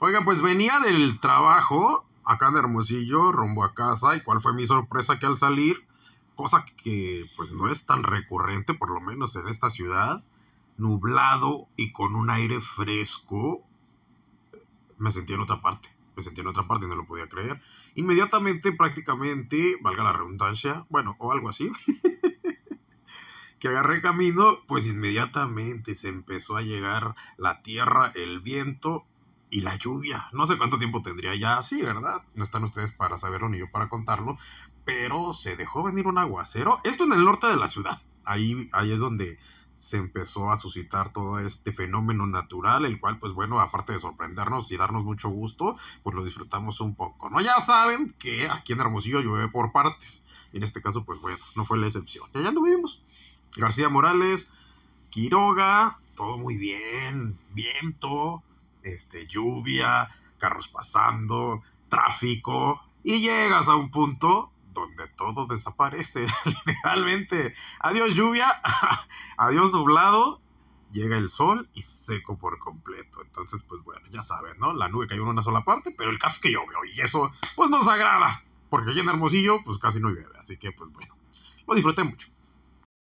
Oigan, pues venía del trabajo acá en Hermosillo, rumbo a casa, y cuál fue mi sorpresa que al salir, cosa que pues no es tan recurrente, por lo menos en esta ciudad, nublado y con un aire fresco, me sentí en otra parte. Me sentí en otra parte y no lo podía creer. Inmediatamente, prácticamente, valga la redundancia, bueno, o algo así, que agarré camino, pues inmediatamente se empezó a llegar la tierra, el viento y la lluvia. No sé cuánto tiempo tendría ya así, ¿verdad? No están ustedes para saberlo ni yo para contarlo, pero se dejó venir un aguacero. Esto en el norte de la ciudad. Ahí, ahí es donde se empezó a suscitar todo este fenómeno natural, el cual, pues bueno, aparte de sorprendernos y darnos mucho gusto, pues lo disfrutamos un poco, ¿no? Ya saben que aquí en Hermosillo llueve por partes. Y en este caso, pues bueno, no fue la excepción. Y allá anduvimos. García Morales, Quiroga, todo muy bien, viento, este, lluvia, carros pasando, tráfico, y llegas a un punto donde todo desaparece, literalmente. Adiós lluvia, adiós nublado, llega el sol y seco por completo. Entonces, pues bueno, ya saben, ¿no? La nube cayó en una sola parte, pero el caso es que veo, y eso, pues nos agrada, porque llena en Hermosillo, pues casi no llueve, así que, pues bueno, lo disfruté mucho.